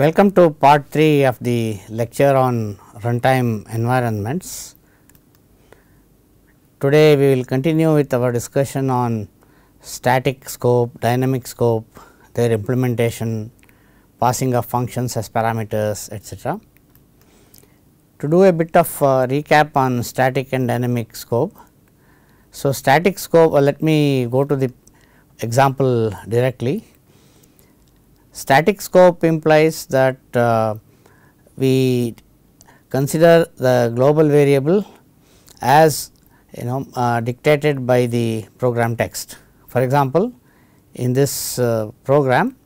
Welcome to part 3 of the lecture on runtime environments. Today we will continue with our discussion on static scope, dynamic scope, their implementation, passing of functions as parameters etc. To do a bit of uh, recap on static and dynamic scope. So, static scope uh, let me go to the example directly Static scope implies that uh, we consider the global variable as you know uh, dictated by the program text. For example, in this uh, program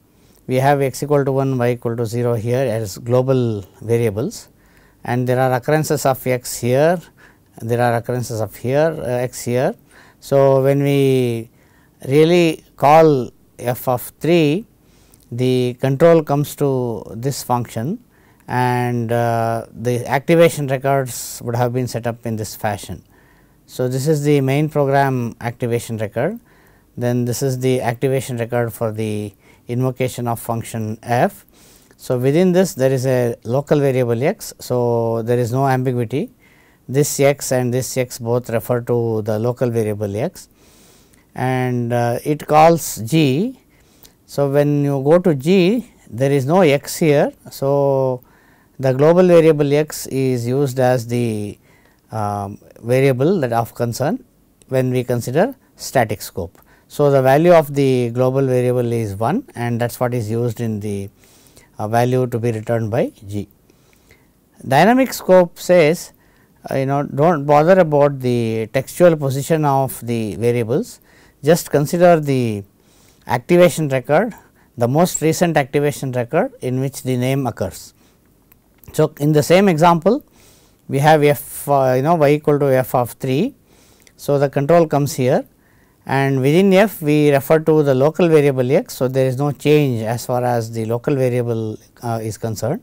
we have x equal to 1 y equal to 0 here as global variables and there are occurrences of x here there are occurrences of here uh, x here. So, when we really call f of 3 the control comes to this function and uh, the activation records would have been set up in this fashion. So, this is the main program activation record, then this is the activation record for the invocation of function f. So, within this there is a local variable x. So, there is no ambiguity this x and this x both refer to the local variable x and uh, it calls g so, when you go to G there is no x here. So, the global variable x is used as the um, variable that of concern when we consider static scope. So, the value of the global variable is 1 and that is what is used in the uh, value to be returned by G. Dynamic scope says uh, you know do not bother about the textual position of the variables, just consider the activation record the most recent activation record in which the name occurs. So, in the same example we have f uh, you know y equal to f of 3. So, the control comes here and within f we refer to the local variable x. So, there is no change as far as the local variable uh, is concerned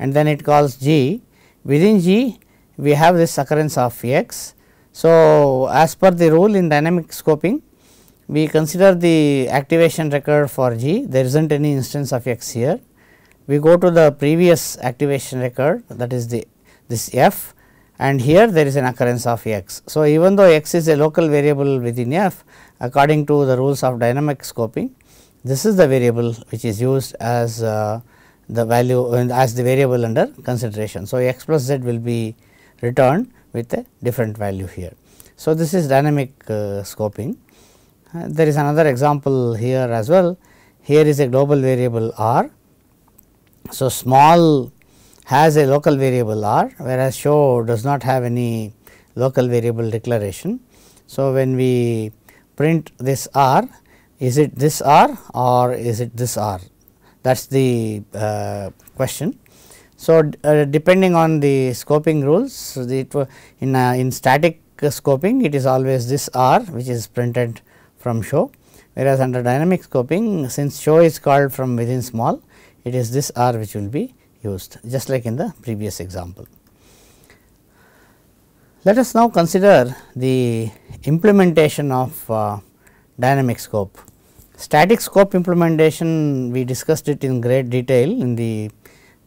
and then it calls g within g we have this occurrence of x. So, as per the rule in dynamic scoping we consider the activation record for G, there is not any instance of X here. We go to the previous activation record that is the this F and here there is an occurrence of X. So, even though X is a local variable within F according to the rules of dynamic scoping, this is the variable which is used as uh, the value as the variable under consideration. So, X plus Z will be returned with a different value here. So, this is dynamic uh, scoping. Uh, there is another example here as well. Here is a global variable r. So, small has a local variable r whereas, show does not have any local variable declaration. So, when we print this r is it this r or is it this r that is the uh, question. So, uh, depending on the scoping rules the, uh, in, uh, in static scoping it is always this r which is printed from show whereas under dynamic scoping since show is called from within small it is this R which will be used just like in the previous example. Let us now consider the implementation of uh, dynamic scope. Static scope implementation we discussed it in great detail in the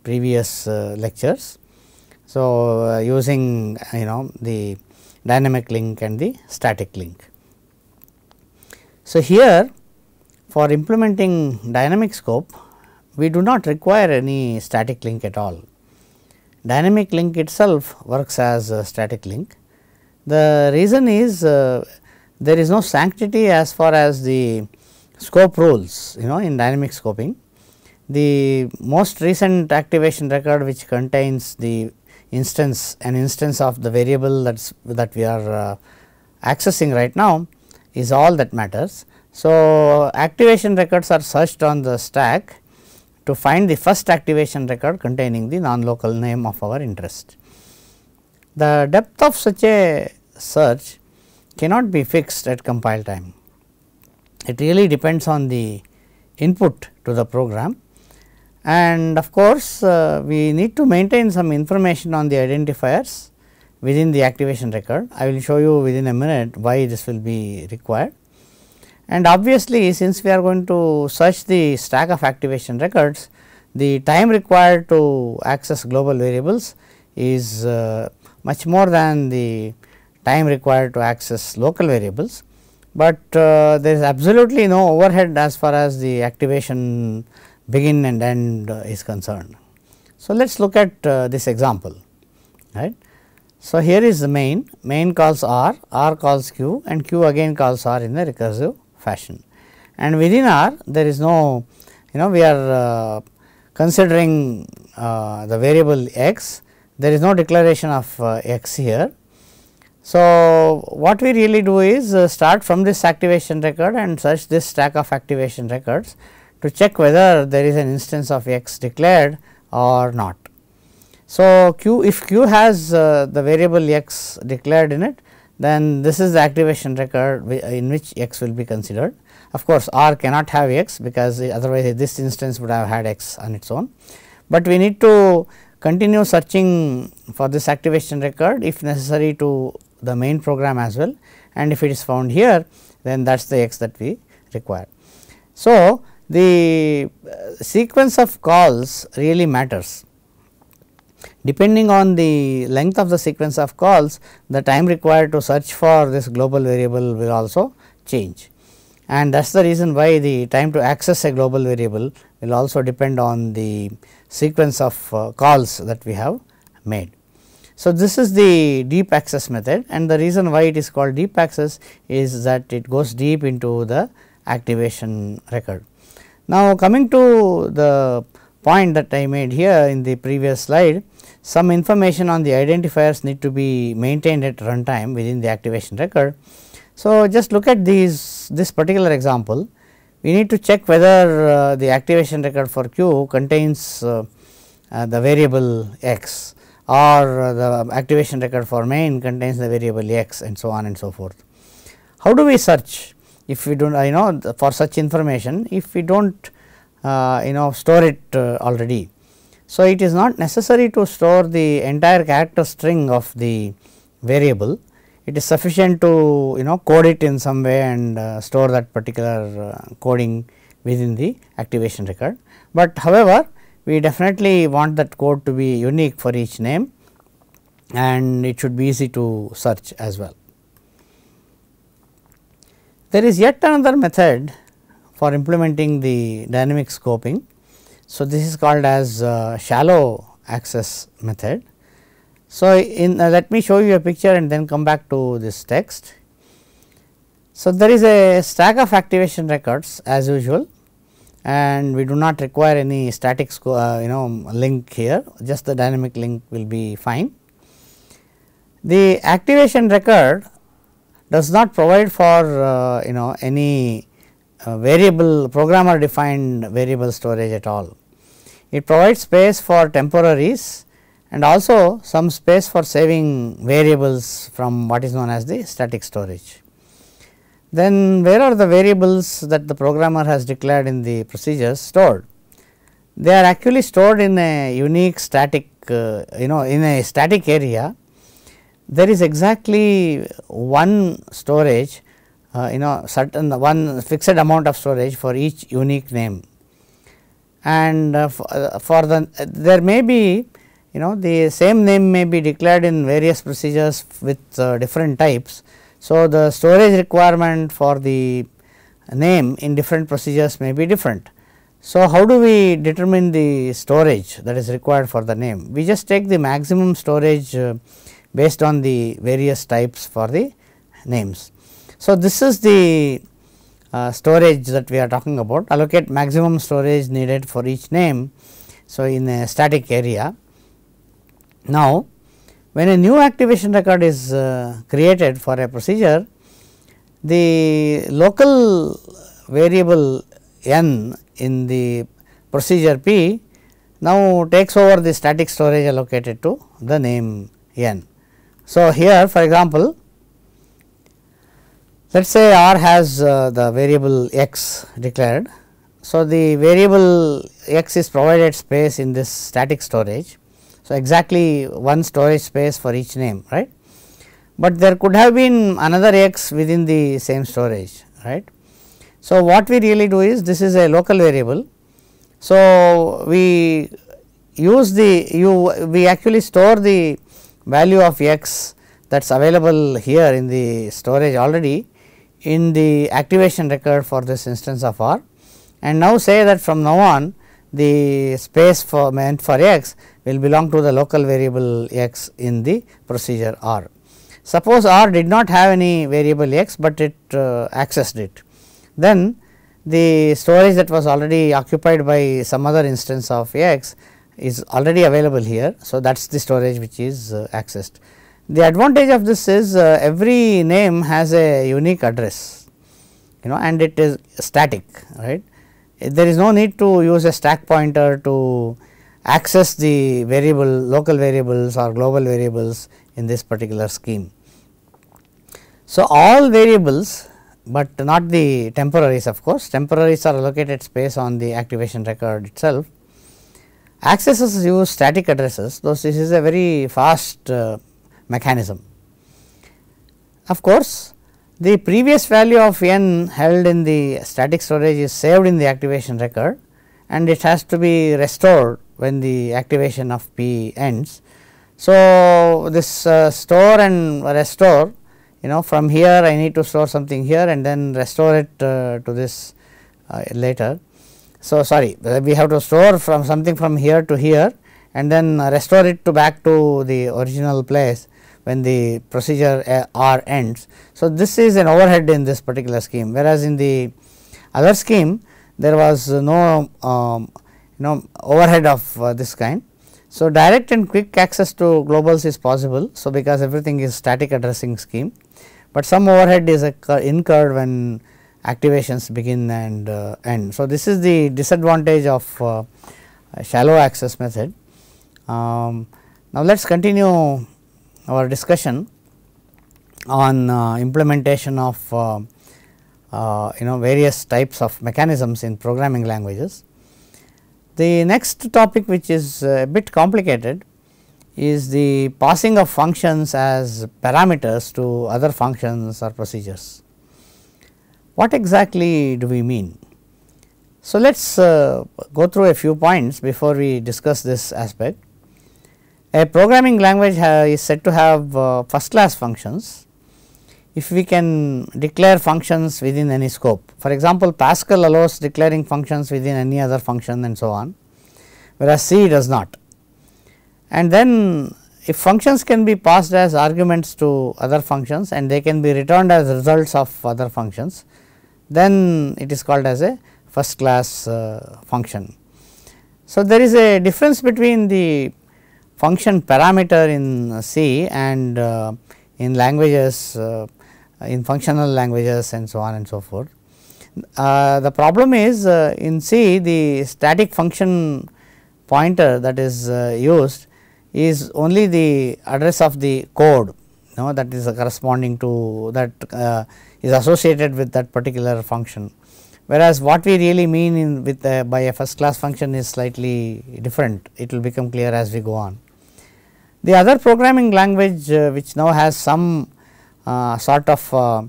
previous uh, lectures. So, uh, using you know the dynamic link and the static link. So, here for implementing dynamic scope, we do not require any static link at all. Dynamic link itself works as a static link. The reason is uh, there is no sanctity as far as the scope rules you know in dynamic scoping. The most recent activation record which contains the instance an instance of the variable that's that we are uh, accessing right now is all that matters. So, activation records are searched on the stack to find the first activation record containing the non-local name of our interest. The depth of such a search cannot be fixed at compile time. It really depends on the input to the program and of course, uh, we need to maintain some information on the identifiers within the activation record. I will show you within a minute why this will be required. And obviously, since we are going to search the stack of activation records, the time required to access global variables is uh, much more than the time required to access local variables, but uh, there is absolutely no overhead as far as the activation begin and end uh, is concerned. So, let us look at uh, this example right. So, here is the main, main calls R, R calls Q and Q again calls R in the recursive fashion. And within R there is no, you know we are uh, considering uh, the variable x, there is no declaration of uh, x here. So, what we really do is uh, start from this activation record and search this stack of activation records to check whether there is an instance of x declared or not. So, Q if Q has uh, the variable x declared in it then this is the activation record in which x will be considered. Of course, R cannot have x because otherwise this instance would have had x on its own, but we need to continue searching for this activation record if necessary to the main program as well and if it is found here then that is the x that we require. So, the uh, sequence of calls really matters depending on the length of the sequence of calls the time required to search for this global variable will also change. And that is the reason why the time to access a global variable will also depend on the sequence of uh, calls that we have made. So, this is the deep access method and the reason why it is called deep access is that it goes deep into the activation record. Now, coming to the point that I made here in the previous slide, some information on the identifiers need to be maintained at runtime within the activation record. So, just look at these this particular example, we need to check whether uh, the activation record for q contains uh, uh, the variable x or uh, the activation record for main contains the variable x and so on and so forth. How do we search if we do not you know for such information if we do not uh, you know store it uh, already. So, it is not necessary to store the entire character string of the variable it is sufficient to you know code it in some way and uh, store that particular uh, coding within the activation record. But however, we definitely want that code to be unique for each name and it should be easy to search as well. There is yet another method for implementing the dynamic scoping. So, this is called as uh, shallow access method. So, in uh, let me show you a picture and then come back to this text. So, there is a stack of activation records as usual and we do not require any static uh, you know link here just the dynamic link will be fine. The activation record does not provide for uh, you know any variable programmer defined variable storage at all. It provides space for temporaries and also some space for saving variables from what is known as the static storage. Then where are the variables that the programmer has declared in the procedures stored? They are actually stored in a unique static uh, you know in a static area there is exactly one storage uh, you know certain one fixed amount of storage for each unique name and uh, uh for the uh, there may be you know the same name may be declared in various procedures with uh, different types. So, the storage requirement for the name in different procedures may be different. So, how do we determine the storage that is required for the name? We just take the maximum storage uh, based on the various types for the names. So, this is the uh, storage that we are talking about allocate maximum storage needed for each name. So, in a static area. Now, when a new activation record is uh, created for a procedure, the local variable n in the procedure p now takes over the static storage allocated to the name n. So, here for example, let us say R has uh, the variable x declared. So, the variable x is provided space in this static storage. So, exactly one storage space for each name right, but there could have been another x within the same storage right. So, what we really do is this is a local variable. So, we use the you we actually store the value of x that is available here in the storage already in the activation record for this instance of R and now say that from now on the space for meant for x will belong to the local variable x in the procedure R. Suppose R did not have any variable x, but it uh, accessed it. Then the storage that was already occupied by some other instance of x is already available here. So, that is the storage which is uh, accessed. The advantage of this is uh, every name has a unique address you know and it is static right. There is no need to use a stack pointer to access the variable local variables or global variables in this particular scheme. So, all variables, but not the temporaries of course, temporaries are allocated space on the activation record itself. Accesses use static addresses, though this is a very fast uh, mechanism. Of course, the previous value of n held in the static storage is saved in the activation record and it has to be restored when the activation of P ends. So, this uh, store and restore you know from here I need to store something here and then restore it uh, to this uh, later. So, sorry uh, we have to store from something from here to here and then restore it to back to the original place when the procedure uh, R ends. So, this is an overhead in this particular scheme whereas, in the other scheme there was no um, you know overhead of uh, this kind. So, direct and quick access to globals is possible. So, because everything is static addressing scheme, but some overhead is incurred when activations begin and uh, end. So, this is the disadvantage of uh, shallow access method. Um, now, let us continue our discussion on uh, implementation of uh, uh, you know various types of mechanisms in programming languages. The next topic which is uh, a bit complicated is the passing of functions as parameters to other functions or procedures. What exactly do we mean? So, let us uh, go through a few points before we discuss this aspect. A programming language is said to have uh, first class functions if we can declare functions within any scope. For example, Pascal allows declaring functions within any other function and so on, whereas C does not. And then if functions can be passed as arguments to other functions and they can be returned as results of other functions, then it is called as a first class uh, function. So, there is a difference between the function parameter in C and uh, in languages uh, in functional languages and so on and so forth. Uh, the problem is uh, in C the static function pointer that is uh, used is only the address of the code you know that is corresponding to that uh, is associated with that particular function. Whereas, what we really mean with by a first class function is slightly different it will become clear as we go on. The other programming language uh, which now has some uh, sort of uh,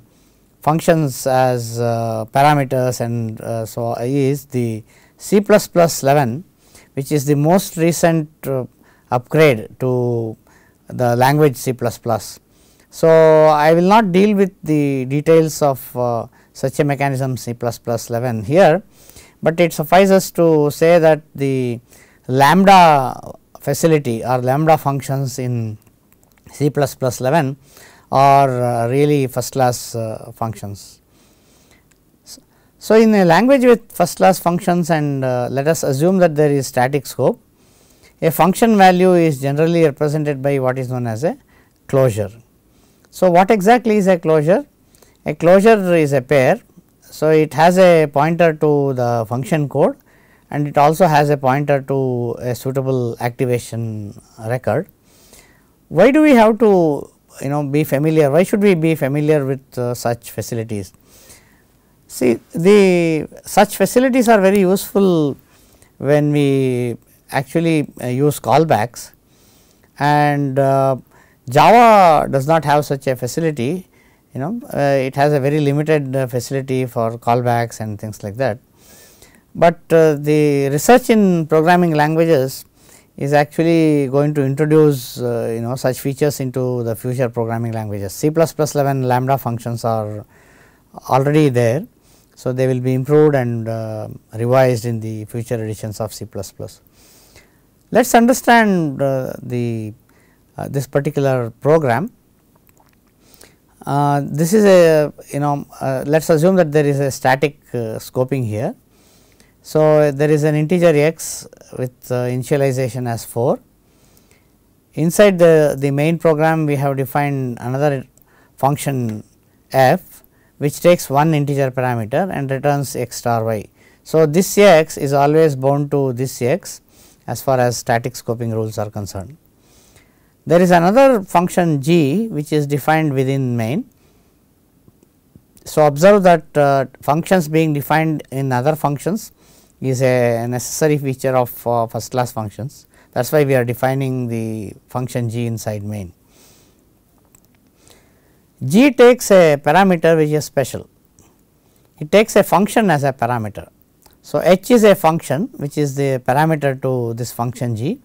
functions as parameters and so is the C++ 11 which is the most recent upgrade to the language C++. So, I will not deal with the details of uh, such a mechanism C++ 11 here, but it suffices to say that the lambda facility or lambda functions in C++ 11 are uh, really first class uh, functions. So, in a language with first class functions and uh, let us assume that there is static scope, a function value is generally represented by what is known as a closure. So, what exactly is a closure? A closure is a pair. So, it has a pointer to the function code and it also has a pointer to a suitable activation record. Why do we have to you know be familiar, why should we be familiar with uh, such facilities? See the such facilities are very useful when we actually uh, use callbacks and uh, Java does not have such a facility you know uh, it has a very limited uh, facility for callbacks and things like that but uh, the research in programming languages is actually going to introduce uh, you know such features into the future programming languages. C++ 11 lambda functions are already there. So, they will be improved and uh, revised in the future editions of C++. Let us understand uh, the uh, this particular program. Uh, this is a you know let us assume that there is a static scoping here so, there is an integer x with uh, initialization as 4. Inside the, the main program we have defined another function f which takes one integer parameter and returns x star y. So, this x is always bound to this x as far as static scoping rules are concerned. There is another function g which is defined within main. So, observe that uh, functions being defined in other functions is a necessary feature of uh, first class functions that is why we are defining the function g inside main. g takes a parameter which is special, it takes a function as a parameter. So, h is a function which is the parameter to this function g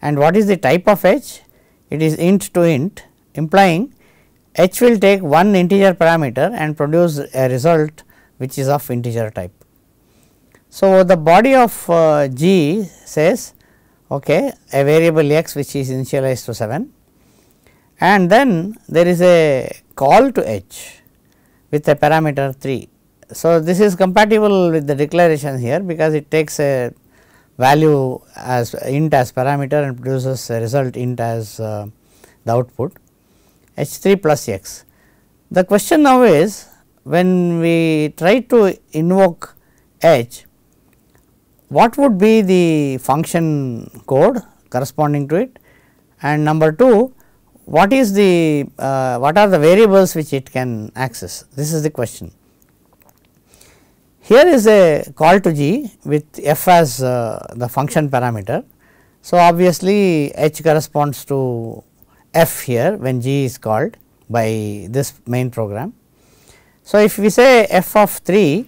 and what is the type of h? It is int to int implying h will take one integer parameter and produce a result which is of integer type. So, the body of uh, G says okay, a variable x which is initialized to 7 and then there is a call to h with a parameter 3. So, this is compatible with the declaration here because it takes a value as int as parameter and produces a result int as uh, the output h 3 plus x. The question now is when we try to invoke h what would be the function code corresponding to it and number 2 what is the uh, what are the variables which it can access this is the question. Here is a call to g with f as uh, the function parameter. So, obviously, h corresponds to f here when g is called by this main program. So, if we say f of 3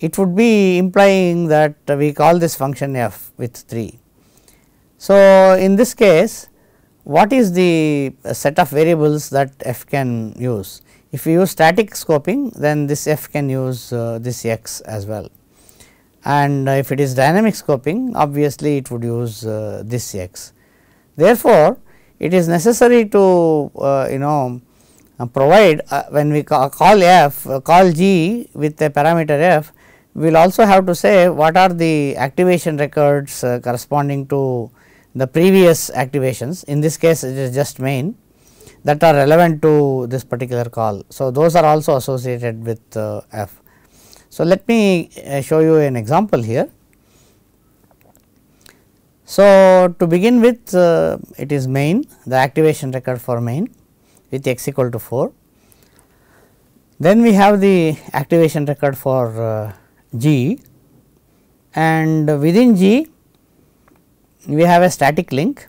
it would be implying that we call this function f with 3. So, in this case what is the set of variables that f can use? If we use static scoping then this f can use uh, this x as well and if it is dynamic scoping obviously it would use uh, this x. Therefore, it is necessary to uh, you know uh, provide uh, when we call, call f uh, call g with a parameter f we will also have to say what are the activation records uh, corresponding to the previous activations in this case it is just main that are relevant to this particular call. So, those are also associated with uh, f. So, let me uh, show you an example here. So, to begin with uh, it is main the activation record for main with x equal to 4. Then we have the activation record for uh, G and within G we have a static link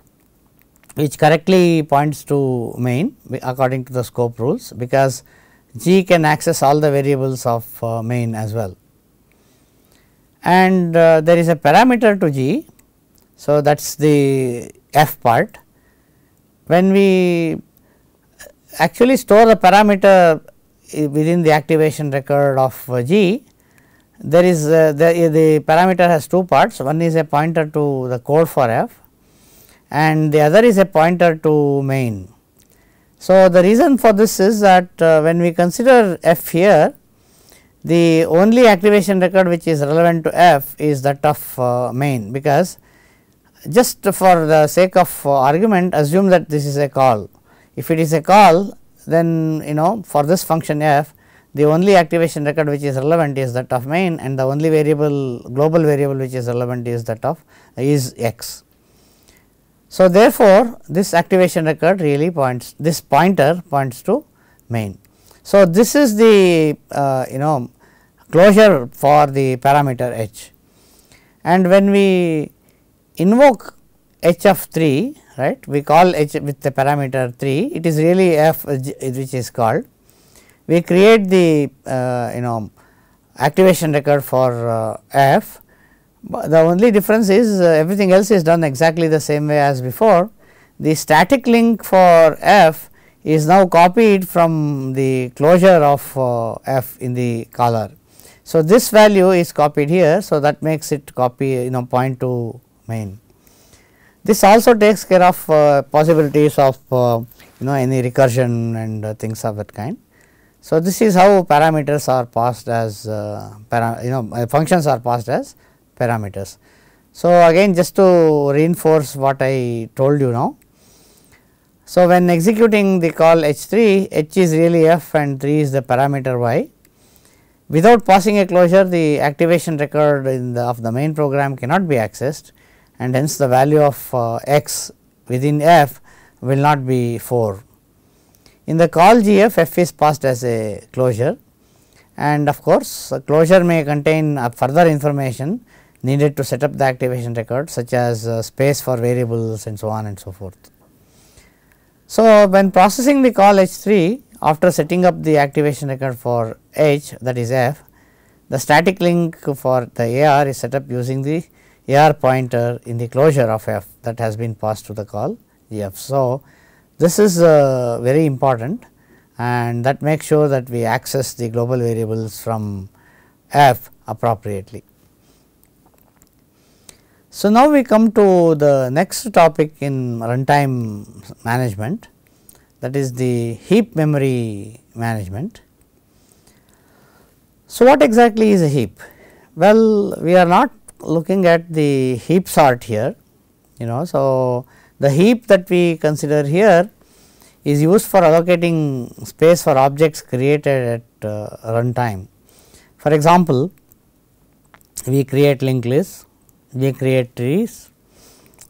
which correctly points to main according to the scope rules because G can access all the variables of uh, main as well. And uh, there is a parameter to G, so that is the F part. When we actually store the parameter uh, within the activation record of uh, G, there is uh, the, uh, the parameter has two parts one is a pointer to the code for f and the other is a pointer to main. So, the reason for this is that uh, when we consider f here the only activation record which is relevant to f is that of uh, main because just for the sake of uh, argument assume that this is a call. If it is a call then you know for this function f the only activation record which is relevant is that of main and the only variable global variable which is relevant is that of is x. So, therefore, this activation record really points this pointer points to main. So, this is the uh, you know closure for the parameter h and when we invoke h of 3 right we call h with the parameter 3 it is really f which is called we create the uh, you know activation record for uh, f. But the only difference is uh, everything else is done exactly the same way as before. The static link for f is now copied from the closure of uh, f in the caller. So, this value is copied here. So, that makes it copy you know point to main. This also takes care of uh, possibilities of uh, you know any recursion and things of that kind. So, this is how parameters are passed as uh, para, you know uh, functions are passed as parameters. So, again just to reinforce what I told you now. So, when executing the call h 3 h is really f and 3 is the parameter y. Without passing a closure the activation record the, of the main program cannot be accessed and hence the value of uh, x within f will not be 4 in the call GF, F is passed as a closure and of course, closure may contain uh, further information needed to set up the activation record such as uh, space for variables and so on and so forth. So, when processing the call H 3 after setting up the activation record for H that is F, the static link for the AR is set up using the AR pointer in the closure of F that has been passed to the call GF. So, this is uh, very important and that makes sure that we access the global variables from f appropriately. So, now we come to the next topic in runtime management that is the heap memory management. So, what exactly is a heap? Well, we are not looking at the heap sort here you know. So, the heap that we consider here is used for allocating space for objects created at uh, runtime. For example, we create linked lists, we create trees,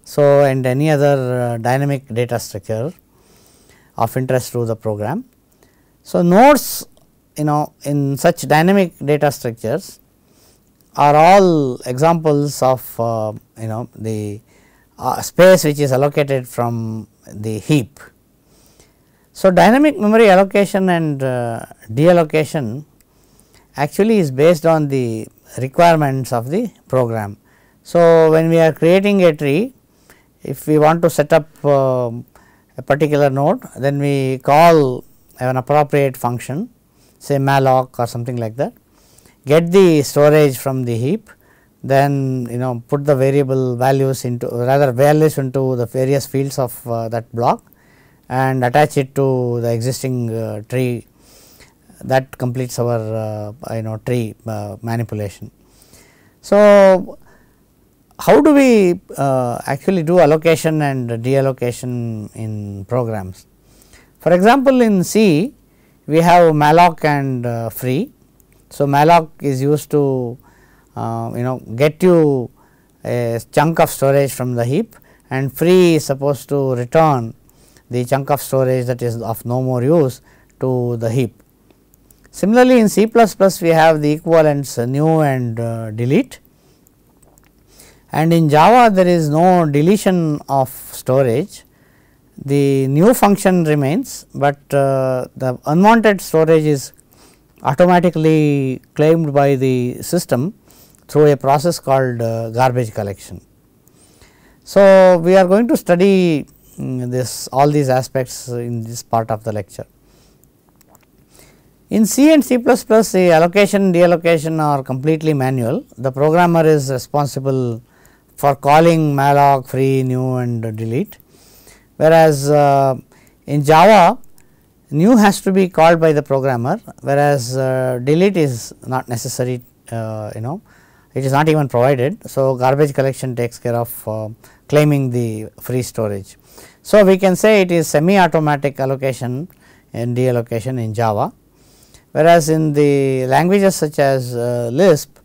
so and any other uh, dynamic data structure of interest to the program. So, nodes you know in such dynamic data structures are all examples of uh, you know the uh, space which is allocated from the heap. So, dynamic memory allocation and uh, deallocation actually is based on the requirements of the program. So, when we are creating a tree, if we want to set up uh, a particular node, then we call an appropriate function say malloc or something like that, get the storage from the heap then you know put the variable values into rather values into the various fields of uh, that block and attach it to the existing uh, tree that completes our uh, you know tree uh, manipulation. So, how do we uh, actually do allocation and deallocation in programs? For example, in C we have malloc and uh, free. So, malloc is used to uh, you know get you a chunk of storage from the heap and free is supposed to return the chunk of storage that is of no more use to the heap. Similarly, in C++ we have the equivalents new and uh, delete and in Java there is no deletion of storage. The new function remains, but uh, the unwanted storage is automatically claimed by the system through a process called uh, garbage collection. So, we are going to study mm, this all these aspects in this part of the lecture. In C and C++, the allocation deallocation are completely manual. The programmer is responsible for calling malloc, free, new and delete. Whereas, uh, in Java, new has to be called by the programmer, whereas uh, delete is not necessary, uh, you know, it is not even provided. So, garbage collection takes care of uh, claiming the free storage. So, we can say it is semi automatic allocation and deallocation in Java, whereas in the languages such as uh, Lisp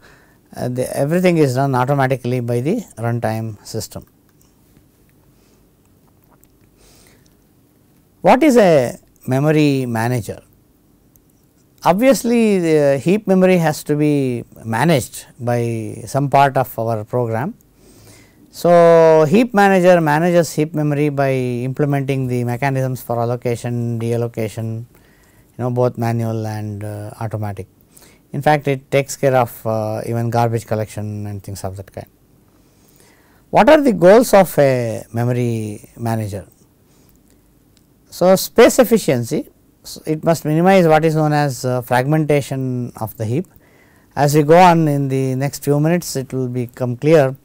uh, the, everything is done automatically by the runtime system. What is a memory manager? Obviously, the heap memory has to be managed by some part of our program. So, heap manager manages heap memory by implementing the mechanisms for allocation, deallocation, you know both manual and uh, automatic. In fact, it takes care of uh, even garbage collection and things of that kind. What are the goals of a memory manager? So, space efficiency so, it must minimize what is known as uh, fragmentation of the heap. As we go on in the next few minutes, it will become clear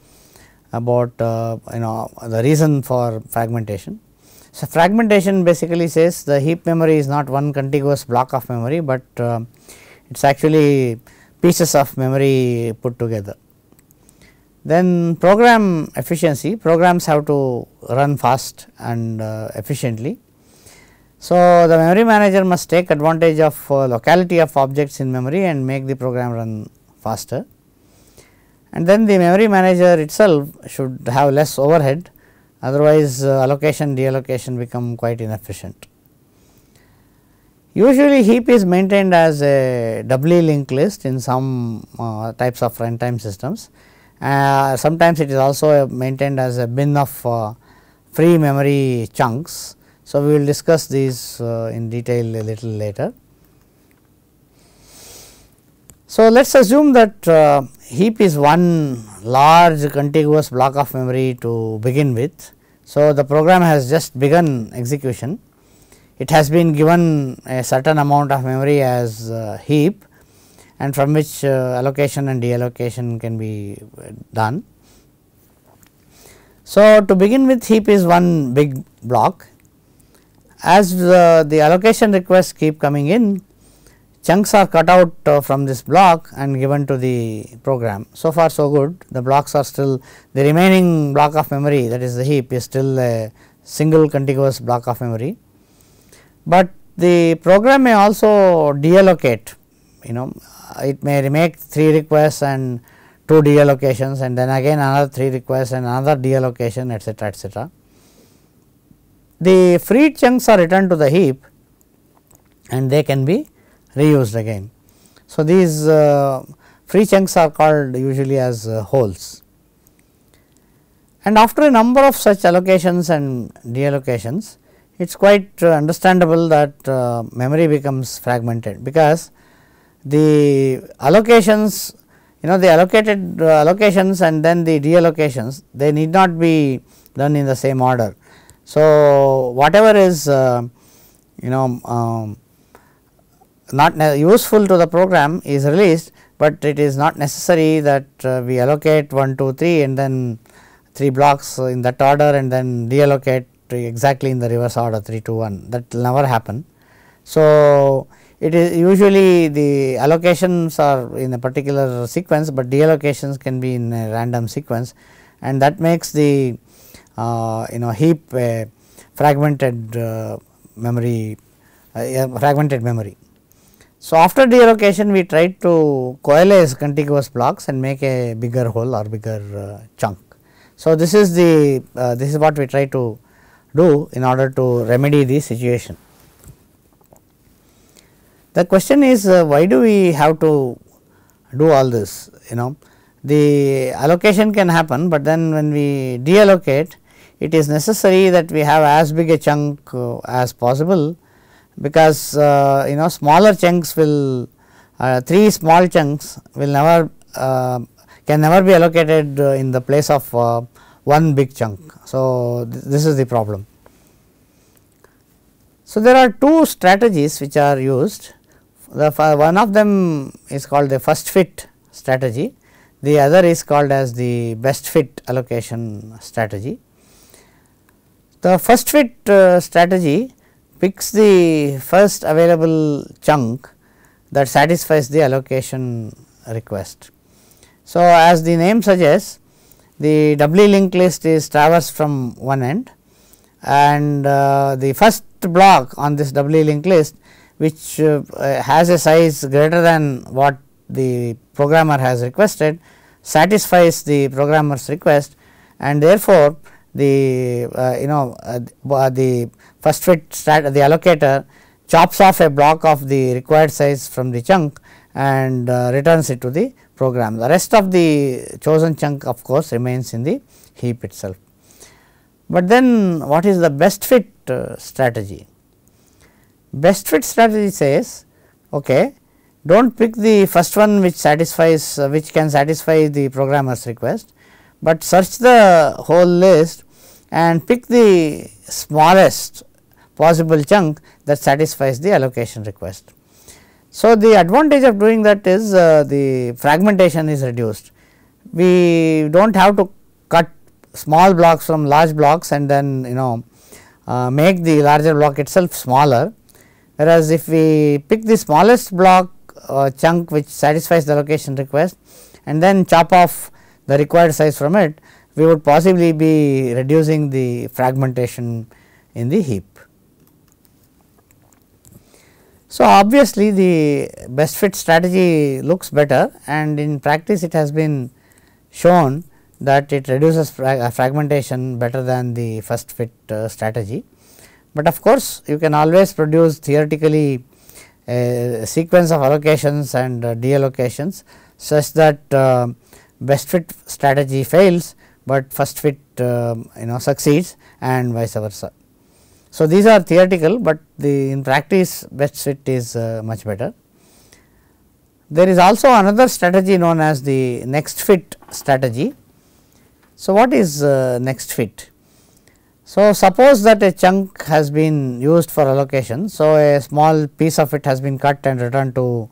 about uh, you know the reason for fragmentation. So, fragmentation basically says the heap memory is not one contiguous block of memory, but uh, it is actually pieces of memory put together. Then program efficiency, programs have to run fast and uh, efficiently so, the memory manager must take advantage of uh, locality of objects in memory and make the program run faster. And then the memory manager itself should have less overhead otherwise uh, allocation deallocation become quite inefficient. Usually heap is maintained as a doubly linked list in some uh, types of runtime systems. Uh, sometimes it is also maintained as a bin of uh, free memory chunks so, we will discuss these uh, in detail a little later. So, let us assume that uh, heap is one large contiguous block of memory to begin with. So, the program has just begun execution. It has been given a certain amount of memory as uh, heap and from which uh, allocation and deallocation can be uh, done. So, to begin with heap is one big block as the allocation requests keep coming in, chunks are cut out uh, from this block and given to the program. So far so good, the blocks are still the remaining block of memory that is the heap is still a single contiguous block of memory, but the program may also deallocate you know it may make 3 requests and 2 deallocations and then again another 3 requests and another deallocation etc., etc the free chunks are returned to the heap and they can be reused again. So, these uh, free chunks are called usually as uh, holes. And after a number of such allocations and deallocations, it is quite uh, understandable that uh, memory becomes fragmented because the allocations you know the allocated uh, allocations and then the deallocations they need not be done in the same order so, whatever is uh, you know um, not useful to the program is released, but it is not necessary that uh, we allocate 1, 2, 3 and then 3 blocks in that order and then reallocate exactly in the reverse order 3 2, 1 that will never happen. So, it is usually the allocations are in a particular sequence, but deallocations can be in a random sequence and that makes the you uh, know heap fragmented uh, memory uh, fragmented memory. So, after deallocation we try to coalesce contiguous blocks and make a bigger hole or bigger chunk. So, this is the this is what we try to do in order to remedy the situation. The question is uh, why do we have to do all this you know the allocation can happen, but then when we deallocate it is necessary that we have as big a chunk uh, as possible because uh, you know smaller chunks will uh, three small chunks will never uh, can never be allocated uh, in the place of uh, one big chunk. So, th this is the problem. So, there are two strategies which are used the one of them is called the first fit strategy the other is called as the best fit allocation strategy. The first fit uh, strategy picks the first available chunk that satisfies the allocation request. So, as the name suggests the doubly linked list is traversed from one end and uh, the first block on this doubly linked list which uh, has a size greater than what the programmer has requested satisfies the programmer's request and therefore, the uh, you know uh, the uh, first fit the allocator chops off a block of the required size from the chunk and uh, returns it to the program. The rest of the chosen chunk of course remains in the heap itself. But then what is the best fit uh, strategy? Best fit strategy says okay, do not pick the first one which satisfies uh, which can satisfy the programmer's request but search the whole list and pick the smallest possible chunk that satisfies the allocation request. So, the advantage of doing that is uh, the fragmentation is reduced. We do not have to cut small blocks from large blocks and then you know uh, make the larger block itself smaller. Whereas, if we pick the smallest block uh, chunk which satisfies the allocation request and then chop off the required size from it, we would possibly be reducing the fragmentation in the heap. So, obviously, the best fit strategy looks better and in practice it has been shown that it reduces frag uh, fragmentation better than the first fit uh, strategy. But of course, you can always produce theoretically a uh, sequence of allocations and uh, deallocations such that uh, best fit strategy fails, but first fit um, you know succeeds and vice versa. So, these are theoretical, but the in practice best fit is uh, much better. There is also another strategy known as the next fit strategy. So, what is uh, next fit? So, suppose that a chunk has been used for allocation. So, a small piece of it has been cut and returned to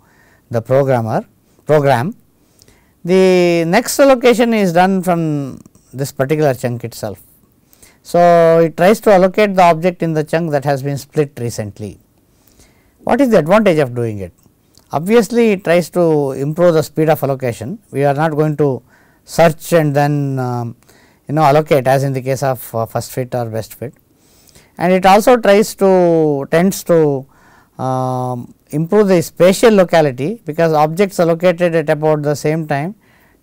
the programmer program the next allocation is done from this particular chunk itself. So, it tries to allocate the object in the chunk that has been split recently. What is the advantage of doing it? Obviously, it tries to improve the speed of allocation. We are not going to search and then um, you know allocate as in the case of uh, first fit or best fit. And it also tries to tends to um, improve the spatial locality because objects located at about the same time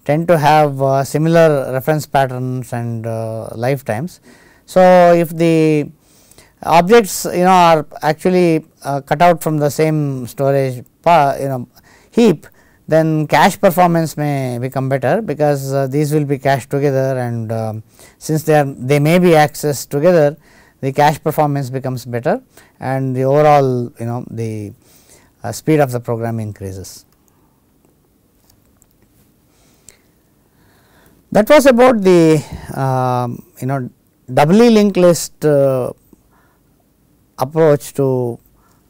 tend to have uh, similar reference patterns and uh, lifetimes. So, if the objects you know are actually uh, cut out from the same storage you know heap then cache performance may become better because uh, these will be cached together and um, since they are they may be accessed together the cache performance becomes better and the overall you know the uh, speed of the program increases. That was about the um, you know doubly linked list uh, approach to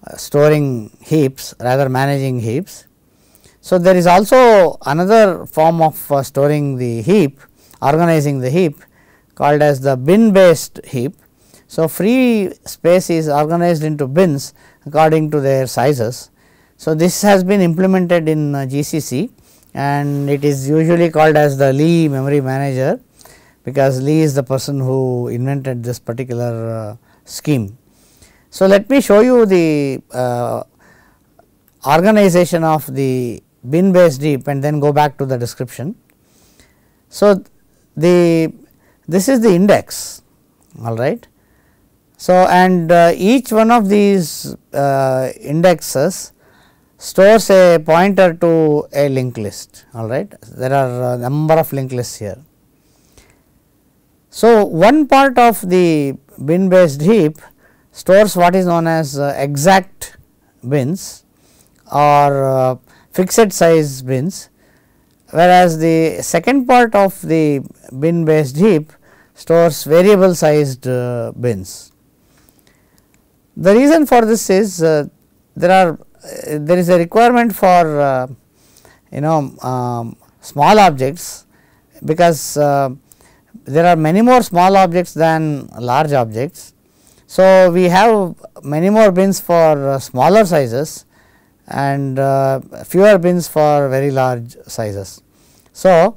uh, storing heaps rather managing heaps. So, there is also another form of uh, storing the heap organizing the heap called as the bin based heap. So, free space is organized into bins according to their sizes so, this has been implemented in uh, GCC and it is usually called as the Lee memory manager because Lee is the person who invented this particular uh, scheme. So, let me show you the uh, organization of the bin based deep and then go back to the description. So, the this is the index all right. So, and uh, each one of these uh, indexes stores a pointer to a linked list all right there are number of linked lists here. So, one part of the bin based heap stores what is known as uh, exact bins or uh, fixed size bins whereas, the second part of the bin based heap stores variable sized uh, bins. The reason for this is there are uh, there is a requirement for uh, you know um, small objects because uh, there are many more small objects than large objects. So, we have many more bins for smaller sizes and uh, fewer bins for very large sizes. So,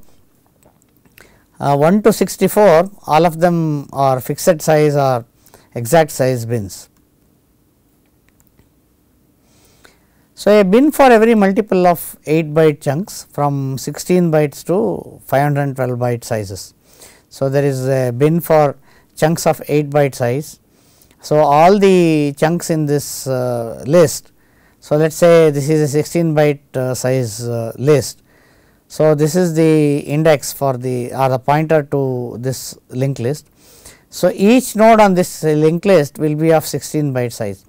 uh, 1 to 64 all of them are fixed size or exact size bins. So, a bin for every multiple of 8 byte chunks from 16 bytes to 512 byte sizes. So, there is a bin for chunks of 8 byte size. So, all the chunks in this uh, list. So, let us say this is a 16 byte uh, size uh, list. So, this is the index for the or the pointer to this linked list. So, each node on this linked list will be of 16 byte size.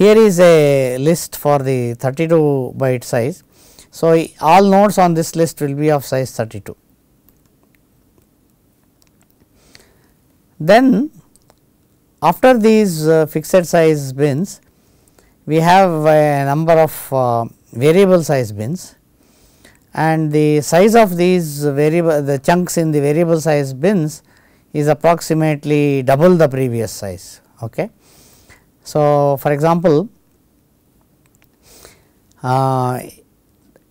Here is a list for the 32 byte size. So, all nodes on this list will be of size 32. Then after these uh, fixed size bins, we have a number of uh, variable size bins and the size of these variable the chunks in the variable size bins is approximately double the previous size. Okay. So, for example, uh,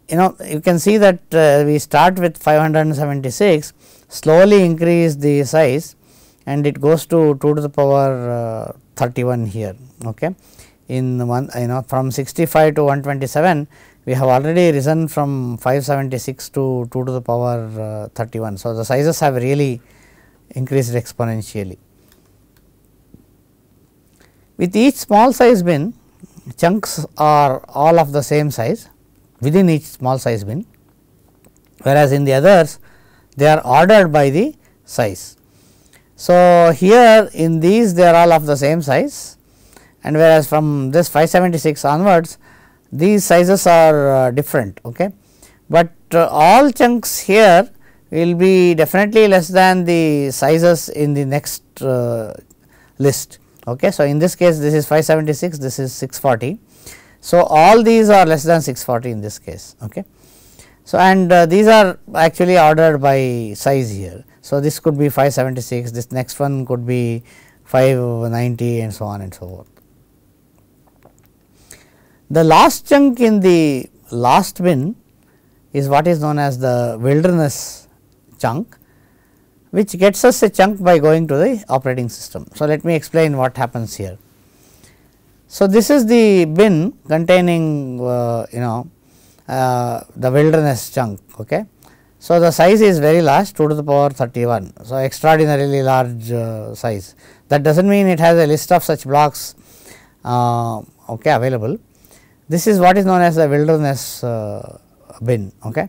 you know you can see that uh, we start with 576 slowly increase the size and it goes to 2 to the power uh, 31 here okay in one you know from 65 to 127 we have already risen from 576 to 2 to the power uh, 31 so the sizes have really increased exponentially with each small size bin chunks are all of the same size within each small size bin, whereas in the others they are ordered by the size. So, here in these they are all of the same size and whereas from this 576 onwards these sizes are uh, different. Okay. But uh, all chunks here will be definitely less than the sizes in the next uh, list. Okay. So, in this case this is 576, this is 640. So, all these are less than 640 in this case. Okay. So, and uh, these are actually ordered by size here. So, this could be 576, this next one could be 590 and so on and so forth. The last chunk in the last bin is what is known as the wilderness chunk which gets us a chunk by going to the operating system. So, let me explain what happens here. So, this is the bin containing uh, you know uh, the wilderness chunk. Okay. So, the size is very large 2 to the power 31. So, extraordinarily large uh, size that does not mean it has a list of such blocks uh, okay, available. This is what is known as the wilderness uh, bin. Okay.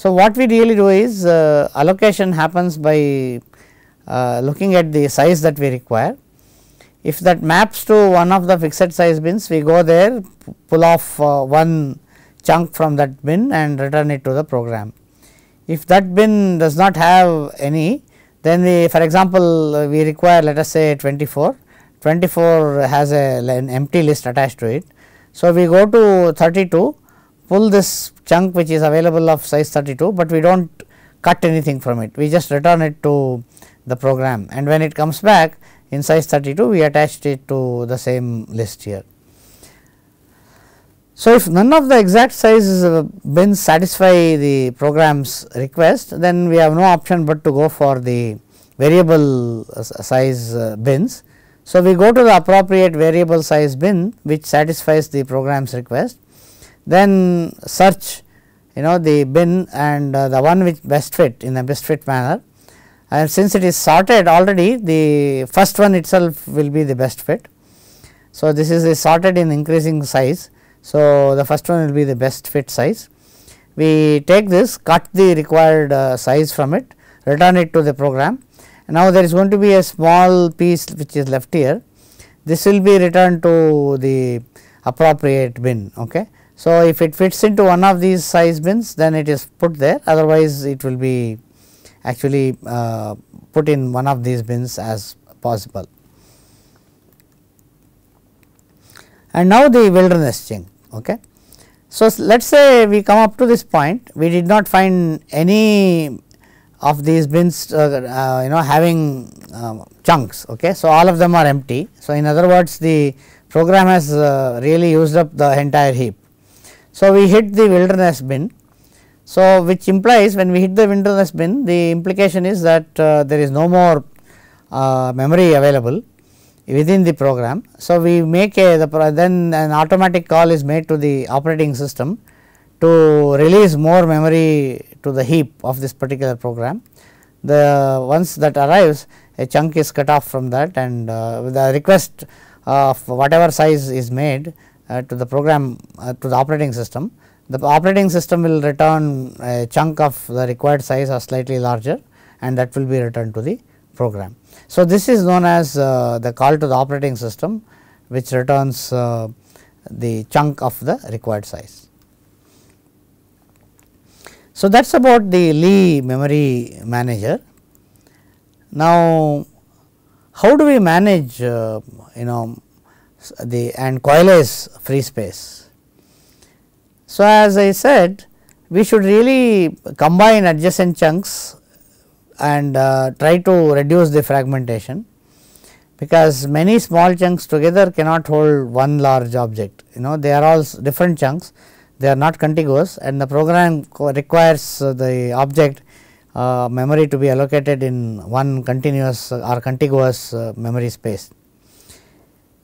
So, what we really do is uh, allocation happens by uh, looking at the size that we require. If that maps to one of the fixed size bins, we go there, pull off uh, one chunk from that bin and return it to the program. If that bin does not have any, then we for example, uh, we require let us say 24, 24 has a, an empty list attached to it. So, we go to 32, pull this chunk which is available of size 32, but we do not cut anything from it. We just return it to the program and when it comes back in size 32, we attached it to the same list here. So, if none of the exact size uh, bins satisfy the program's request, then we have no option but to go for the variable uh, size uh, bins. So, we go to the appropriate variable size bin which satisfies the program's request then search you know the bin and uh, the one which best fit in a best fit manner and since it is sorted already the first one itself will be the best fit. So, this is sorted in increasing size. So, the first one will be the best fit size. We take this cut the required uh, size from it return it to the program. Now, there is going to be a small piece which is left here this will be returned to the appropriate bin. Okay. So, if it fits into one of these size bins then it is put there otherwise it will be actually uh, put in one of these bins as possible. And now the wilderness chain. Okay. So, let us say we come up to this point we did not find any of these bins uh, uh, you know having um, chunks. Okay. So, all of them are empty. So, in other words the program has uh, really used up the entire heap. So, we hit the wilderness bin. So, which implies when we hit the wilderness bin the implication is that uh, there is no more uh, memory available within the program. So, we make a the then an automatic call is made to the operating system to release more memory to the heap of this particular program. The once that arrives a chunk is cut off from that and uh, the request of whatever size is made uh, to the program uh, to the operating system. The operating system will return a chunk of the required size or slightly larger and that will be returned to the program. So, this is known as uh, the call to the operating system which returns the chunk of the required size. So, that is about the Lee memory manager. Now, how do we manage uh, you know the and coil is free space. So, as I said we should really combine adjacent chunks and uh, try to reduce the fragmentation because many small chunks together cannot hold one large object you know they are all different chunks they are not contiguous and the program requires uh, the object uh, memory to be allocated in one continuous uh, or contiguous uh, memory space.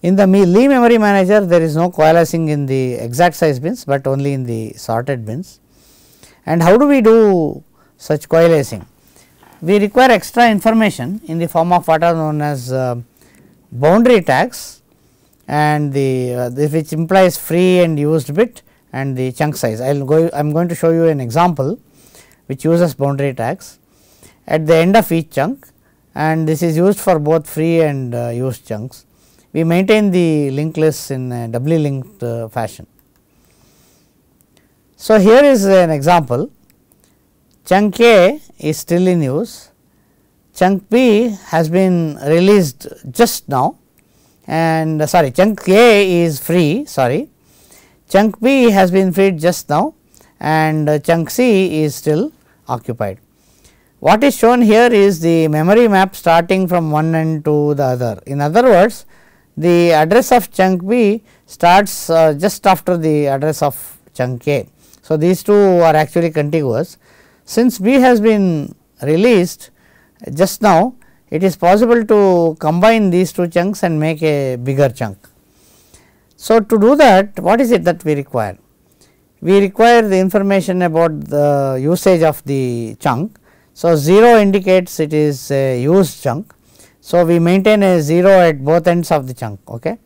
In the Lee memory manager there is no coalescing in the exact size bins, but only in the sorted bins. And how do we do such coalescing? We require extra information in the form of what are known as uh, boundary tags and the, uh, which implies free and used bit and the chunk size. I will go I am going to show you an example which uses boundary tags at the end of each chunk and this is used for both free and uh, used chunks we maintain the link list in a doubly linked uh, fashion. So, here is an example chunk A is still in use, chunk B has been released just now and uh, sorry chunk A is free sorry chunk B has been freed just now and uh, chunk C is still occupied. What is shown here is the memory map starting from one end to the other. In other words, the address of chunk B starts uh, just after the address of chunk A. So, these two are actually contiguous. Since B has been released just now, it is possible to combine these two chunks and make a bigger chunk. So, to do that what is it that we require? We require the information about the usage of the chunk. So, 0 indicates it is a used chunk so, we maintain a 0 at both ends of the chunk. Okay.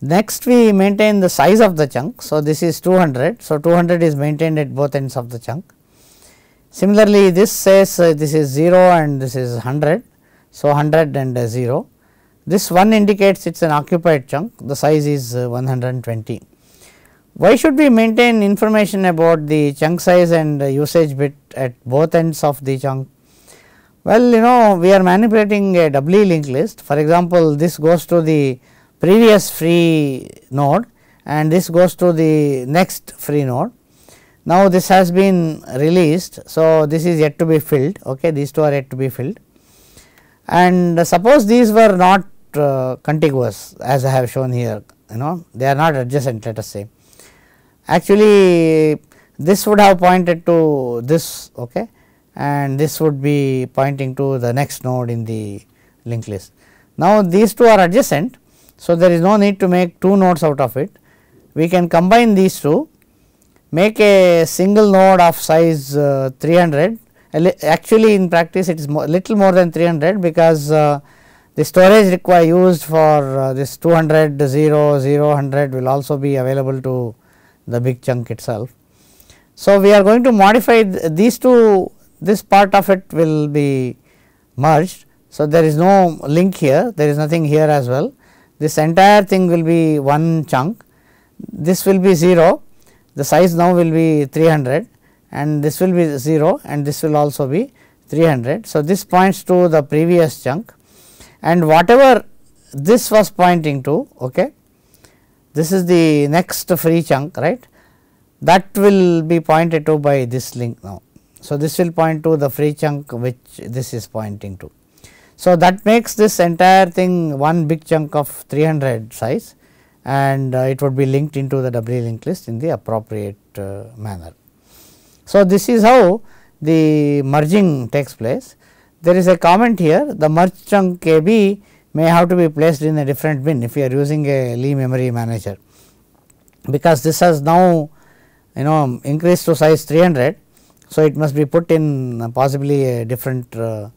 Next we maintain the size of the chunk. So, this is 200. So, 200 is maintained at both ends of the chunk. Similarly, this says uh, this is 0 and this is 100. So, 100 and uh, 0. This 1 indicates it is an occupied chunk. The size is uh, 120. Why should we maintain information about the chunk size and uh, usage bit at both ends of the chunk? Well, you know we are manipulating a doubly linked list for example, this goes to the previous free node and this goes to the next free node. Now, this has been released. So, this is yet to be filled okay these two are yet to be filled and suppose these were not uh, contiguous as I have shown here you know they are not adjacent let us say. Actually, this would have pointed to this okay and this would be pointing to the next node in the linked list. Now, these two are adjacent. So, there is no need to make two nodes out of it. We can combine these two, make a single node of size uh, 300. Actually, in practice, it is little more than 300 because uh, the storage required used for uh, this 200, 0, 0, 100 will also be available to the big chunk itself. So, we are going to modify th these two this part of it will be merged. So, there is no link here, there is nothing here as well. This entire thing will be one chunk, this will be 0, the size now will be 300 and this will be 0 and this will also be 300. So, this points to the previous chunk and whatever this was pointing to, okay, this is the next free chunk, right, that will be pointed to by this link now. So, this will point to the free chunk which this is pointing to. So, that makes this entire thing one big chunk of 300 size and uh, it would be linked into the doubly linked list in the appropriate uh, manner. So, this is how the merging takes place. There is a comment here the merge chunk KB may have to be placed in a different bin if you are using a Lee memory manager because this has now you know increased to size 300 so, it must be put in possibly a different uh,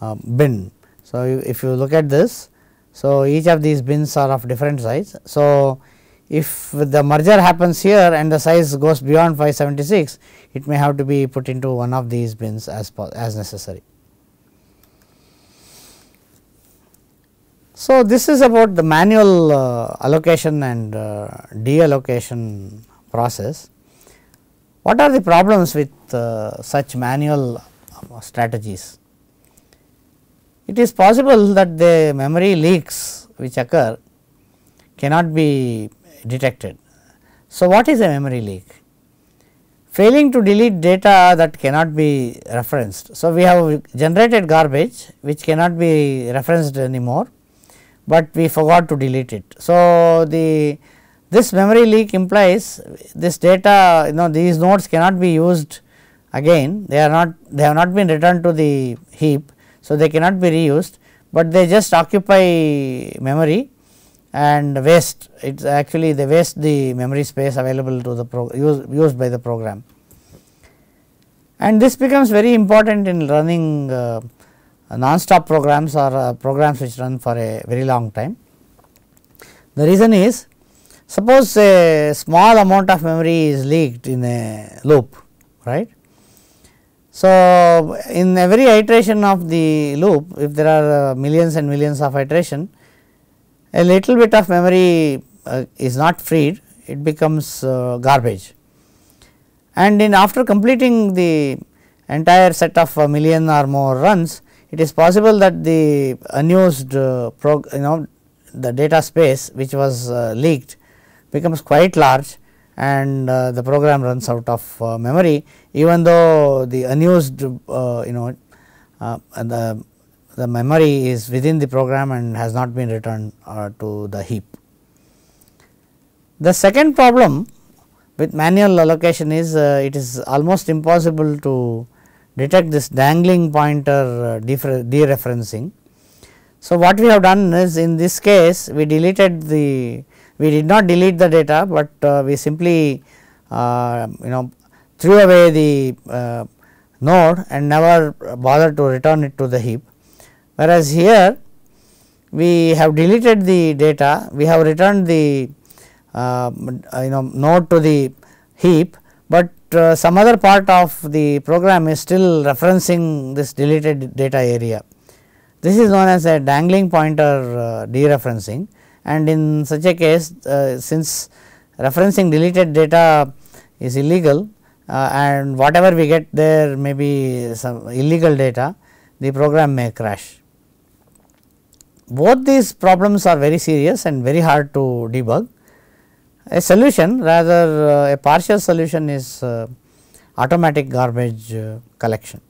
uh, bin. So, if you look at this, so each of these bins are of different size. So, if the merger happens here and the size goes beyond 576, it may have to be put into one of these bins as, as necessary. So, this is about the manual uh, allocation and uh, deallocation process. What are the problems with uh, such manual um, strategies? It is possible that the memory leaks which occur cannot be detected. So, what is a memory leak? Failing to delete data that cannot be referenced. So, we have generated garbage which cannot be referenced anymore, but we forgot to delete it. So, the this memory leak implies this data you know these nodes cannot be used again they are not they have not been returned to the heap. So, they cannot be reused, but they just occupy memory and waste it is actually they waste the memory space available to the pro use, used by the program. And this becomes very important in running uh, non-stop programs or uh, programs which run for a very long time. The reason is Suppose a small amount of memory is leaked in a loop, right. So, in every iteration of the loop, if there are uh, millions and millions of iteration, a little bit of memory uh, is not freed, it becomes uh, garbage. And in after completing the entire set of a uh, million or more runs, it is possible that the unused uh, you know the data space which was uh, leaked becomes quite large and uh, the program runs out of uh, memory even though the unused uh, you know uh, the, the memory is within the program and has not been returned uh, to the heap. The second problem with manual allocation is uh, it is almost impossible to detect this dangling pointer dereferencing. So, what we have done is in this case we deleted the we did not delete the data, but uh, we simply uh, you know threw away the uh, node and never bothered to return it to the heap. Whereas, here we have deleted the data, we have returned the um, uh, you know node to the heap, but uh, some other part of the program is still referencing this deleted data area. This is known as a dangling pointer uh, dereferencing and in such a case uh, since referencing deleted data is illegal uh, and whatever we get there may be some illegal data the program may crash. Both these problems are very serious and very hard to debug. A solution rather uh, a partial solution is uh, automatic garbage uh, collection.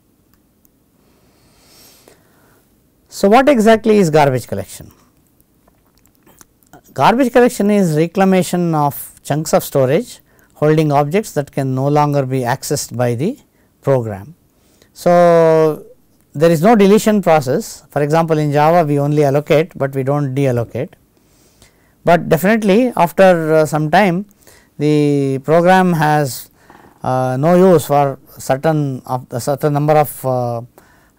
So, what exactly is garbage collection? Garbage collection is reclamation of chunks of storage holding objects that can no longer be accessed by the program. So, there is no deletion process for example, in Java we only allocate, but we do not deallocate. But definitely after uh, some time the program has uh, no use for certain of the certain number of uh,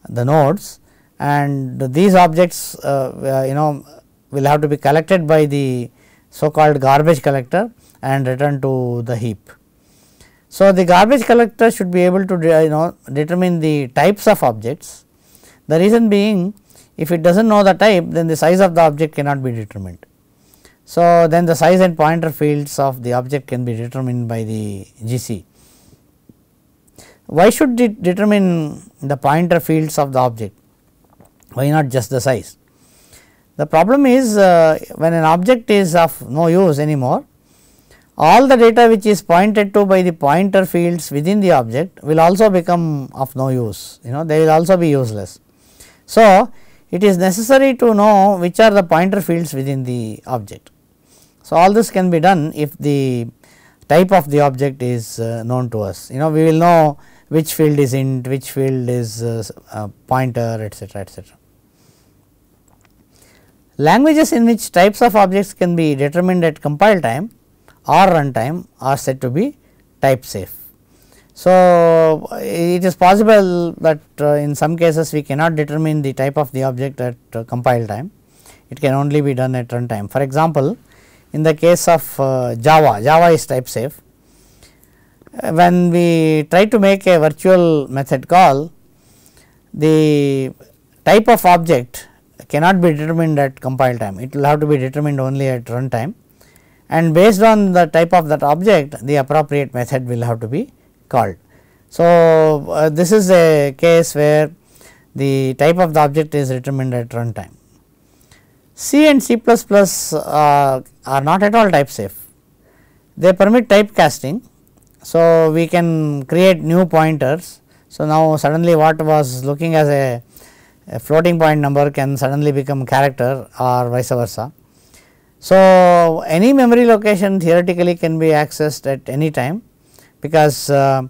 the nodes and these objects uh, uh, you know will have to be collected by the so called garbage collector and returned to the heap. So, the garbage collector should be able to you know determine the types of objects. The reason being if it does not know the type then the size of the object cannot be determined. So, then the size and pointer fields of the object can be determined by the GC. Why should it determine the pointer fields of the object? Why not just the size? The problem is uh, when an object is of no use anymore, all the data which is pointed to by the pointer fields within the object will also become of no use, you know they will also be useless. So, it is necessary to know which are the pointer fields within the object. So, all this can be done if the type of the object is uh, known to us, you know we will know which field is int, which field is uh, uh pointer etc., etc. Languages in which types of objects can be determined at compile time or runtime are said to be type safe. So, it is possible that uh, in some cases we cannot determine the type of the object at uh, compile time, it can only be done at runtime. For example, in the case of uh, Java, Java is type safe. When we try to make a virtual method call, the type of object cannot be determined at compile time, it will have to be determined only at run time and based on the type of that object the appropriate method will have to be called. So, uh, this is a case where the type of the object is determined at runtime. C and C++ uh, are not at all type safe. They permit typecasting. So, we can create new pointers. So, now suddenly what was looking as a a floating point number can suddenly become character or vice versa. So, any memory location theoretically can be accessed at any time because uh,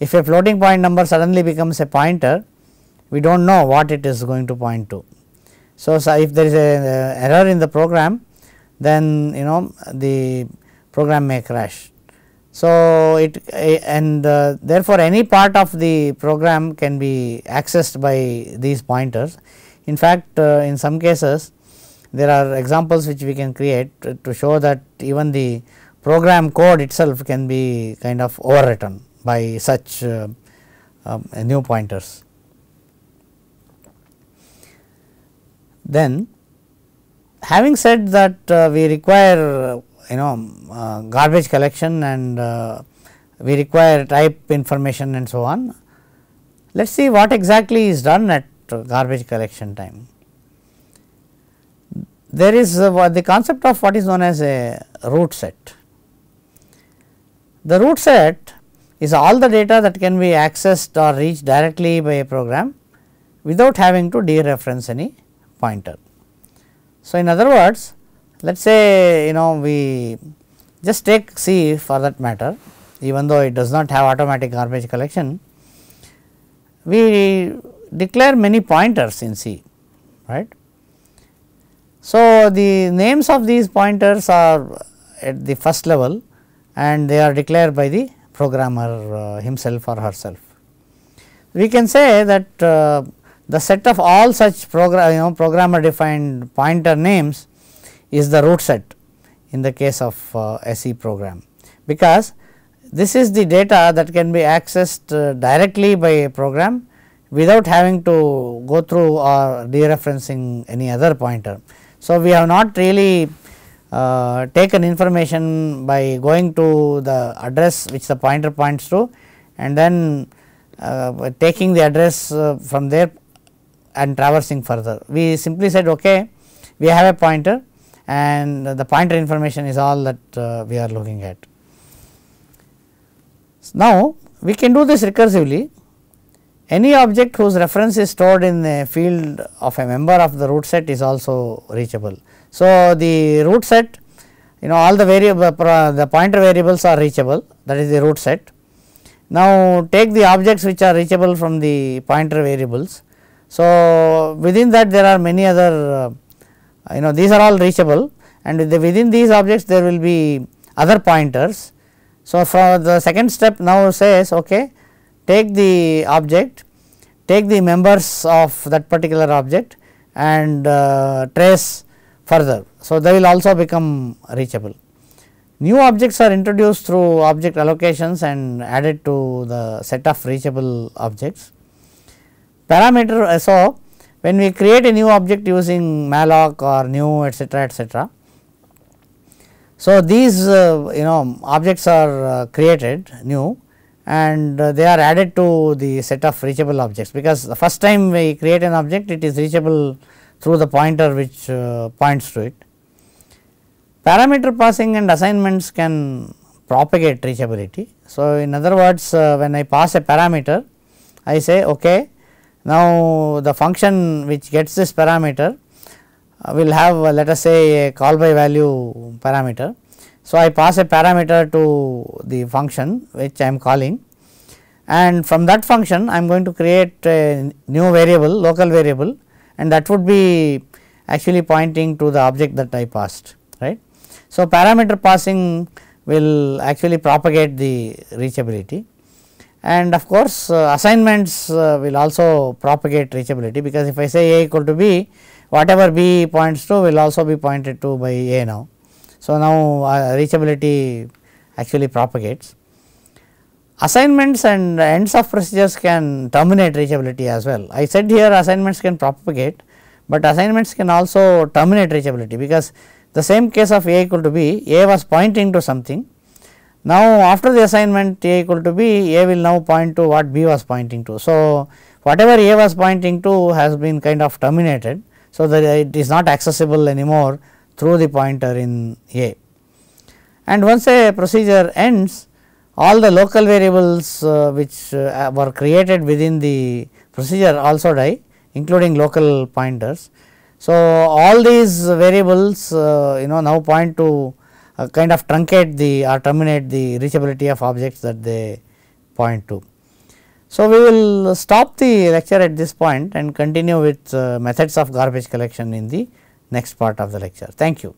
if a floating point number suddenly becomes a pointer, we do not know what it is going to point to. So, so if there is a error in the program, then you know the program may crash. So, it eh, and uh, therefore, any part of the program can be accessed by these pointers. In fact, uh, in some cases there are examples which we can create to show that even the program code itself can be kind of overwritten by such uh, um, new pointers. Then having said that uh, we require you know uh, garbage collection and uh, we require type information and so on. Let us see what exactly is done at garbage collection time. There is uh, the concept of what is known as a root set. The root set is all the data that can be accessed or reached directly by a program without having to dereference any pointer. So, in other words let us say you know we just take C for that matter even though it does not have automatic garbage collection. We declare many pointers in C right. So, the names of these pointers are at the first level and they are declared by the programmer uh, himself or herself. We can say that uh, the set of all such program you know programmer defined pointer names is the root set in the case of uh, SE program, because this is the data that can be accessed uh, directly by a program without having to go through or dereferencing any other pointer. So, we have not really uh, taken information by going to the address which the pointer points to and then uh, taking the address uh, from there and traversing further. We simply said okay, we have a pointer and the pointer information is all that uh, we are looking at. Now, we can do this recursively any object whose reference is stored in a field of a member of the root set is also reachable. So, the root set you know all the variable uh, the pointer variables are reachable that is the root set. Now, take the objects which are reachable from the pointer variables. So, within that there are many other uh, uh, you know these are all reachable and within these objects there will be other pointers. So, for the second step now says okay take the object take the members of that particular object and uh, trace further. So, they will also become reachable. New objects are introduced through object allocations and added to the set of reachable objects. Parameter SO when we create a new object using malloc or new etc., etc., so these uh, you know objects are uh, created new and uh, they are added to the set of reachable objects because the first time we create an object it is reachable through the pointer which uh, points to it. Parameter passing and assignments can propagate reachability. So, in other words uh, when I pass a parameter I say okay now, the function which gets this parameter uh, will have uh, let us say a call by value parameter. So, I pass a parameter to the function which I am calling and from that function I am going to create a new variable local variable and that would be actually pointing to the object that I passed right. So, parameter passing will actually propagate the reachability and of course, uh, assignments uh, will also propagate reachability because if I say A equal to B whatever B points to will also be pointed to by A now. So, now uh, reachability actually propagates. Assignments and ends of procedures can terminate reachability as well. I said here assignments can propagate, but assignments can also terminate reachability because the same case of A equal to B, A was pointing to something now, after the assignment A equal to B, A will now point to what B was pointing to. So, whatever A was pointing to has been kind of terminated. So, that it is not accessible anymore through the pointer in A. And once a procedure ends, all the local variables uh, which uh, were created within the procedure also die including local pointers. So, all these variables uh, you know now point to uh, kind of truncate the or terminate the reachability of objects that they point to. So, we will stop the lecture at this point and continue with uh, methods of garbage collection in the next part of the lecture. Thank you.